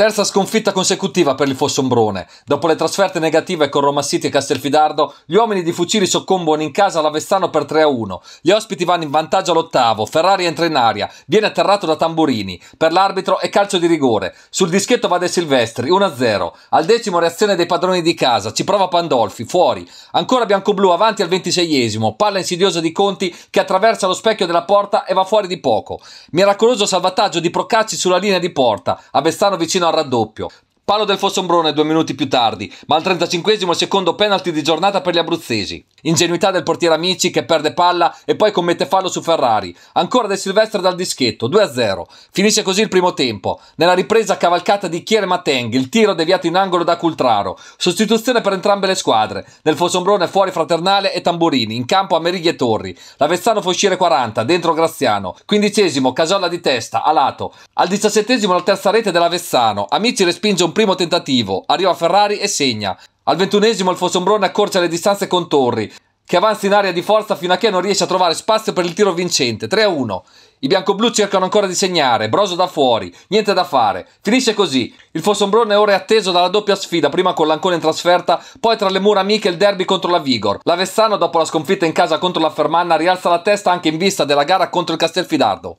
Terza sconfitta consecutiva per il Fossombrone. Dopo le trasferte negative con Roma City e Castelfidardo, gli uomini di Fucili soccombono in casa all'Avestano per 3-1. Gli ospiti vanno in vantaggio all'ottavo, Ferrari entra in aria, viene atterrato da Tamburini. Per l'arbitro è calcio di rigore. Sul dischetto va De Silvestri, 1-0. Al decimo reazione dei padroni di casa, ci prova Pandolfi, fuori. Ancora biancoblu avanti al ventiseiesimo, palla insidiosa di Conti che attraversa lo specchio della porta e va fuori di poco. Miracoloso salvataggio di Procacci sulla linea di porta, Avestano vicino a al raddoppio. Palo del Fossombrone due minuti più tardi, ma al 35 secondo penalty di giornata per gli abruzzesi. Ingenuità del portiere Amici che perde palla e poi commette fallo su Ferrari. Ancora De Silvestre dal dischetto, 2-0. Finisce così il primo tempo. Nella ripresa cavalcata di Chiere Mateng, il tiro deviato in angolo da Cultraro. Sostituzione per entrambe le squadre. Nel Fosombrone fuori Fraternale e Tamburini, in campo Amerighi e Torri. L'Avezzano fa uscire 40, dentro Graziano. Quindicesimo, Casolla di testa, a lato. Al diciassettesimo la terza rete dell'Avezzano. Amici respinge un primo tentativo. Arriva Ferrari e segna. Al ventunesimo il Fossombrone accorcia le distanze con Torri, che avanza in area di forza fino a che non riesce a trovare spazio per il tiro vincente. 3-1. I bianco-blu cercano ancora di segnare, Broso da fuori, niente da fare. Finisce così. Il Fossombrone ora è atteso dalla doppia sfida, prima con l'Ancone in trasferta, poi tra le mura amiche il derby contro la Vigor. L'Avessano, dopo la sconfitta in casa contro la Fermanna, rialza la testa anche in vista della gara contro il Castelfidardo.